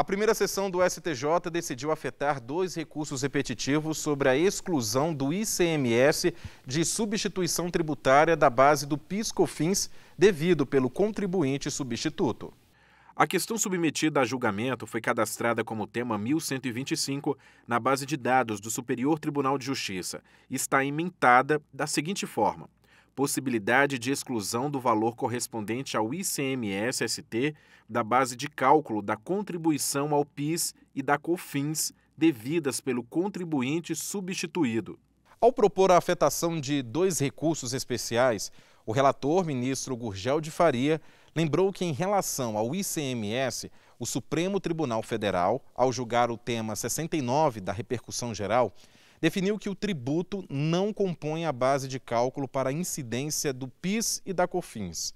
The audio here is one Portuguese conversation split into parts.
A primeira sessão do STJ decidiu afetar dois recursos repetitivos sobre a exclusão do ICMS de substituição tributária da base do PiscoFins devido pelo contribuinte substituto. A questão submetida a julgamento foi cadastrada como tema 1125 na base de dados do Superior Tribunal de Justiça e está ementada da seguinte forma: possibilidade de exclusão do valor correspondente ao ICMS-ST da base de cálculo da contribuição ao PIS e da COFINS devidas pelo contribuinte substituído. Ao propor a afetação de dois recursos especiais, o relator, ministro Gurgel de Faria, lembrou que, em relação ao ICMS, o Supremo Tribunal Federal, ao julgar o tema 69 da repercussão geral, definiu que o tributo não compõe a base de cálculo para a incidência do PIS e da COFINS.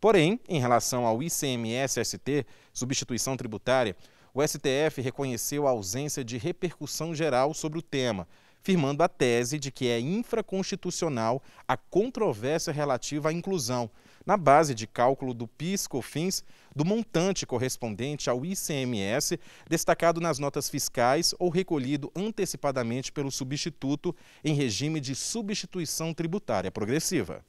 Porém, em relação ao ICMS-ST, substituição tributária, o STF reconheceu a ausência de repercussão geral sobre o tema firmando a tese de que é infraconstitucional a controvérsia relativa à inclusão, na base de cálculo do PIS-COFINS, do montante correspondente ao ICMS, destacado nas notas fiscais ou recolhido antecipadamente pelo substituto em regime de substituição tributária progressiva.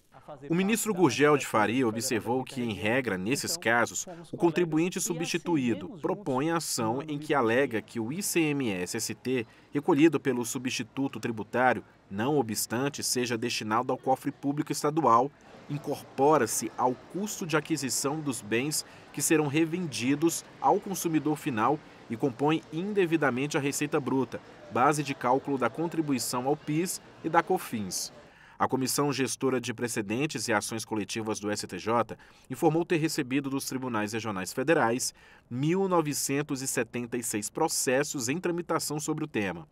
O ministro Gurgel de Faria observou que, em regra, nesses casos, o contribuinte assim substituído propõe a ação em que alega que o ICMS-ST, recolhido pelo substituto tributário, não obstante seja destinado ao cofre público estadual, incorpora-se ao custo de aquisição dos bens que serão revendidos ao consumidor final e compõe indevidamente a receita bruta, base de cálculo da contribuição ao PIS e da COFINS. A Comissão Gestora de Precedentes e Ações Coletivas do STJ informou ter recebido dos tribunais regionais federais 1.976 processos em tramitação sobre o tema.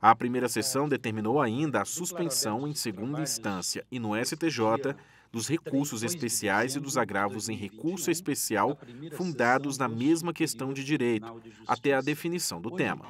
A primeira sessão determinou ainda a suspensão em segunda instância e no STJ dos recursos especiais e dos agravos em recurso especial fundados na mesma questão de direito, até a definição do tema.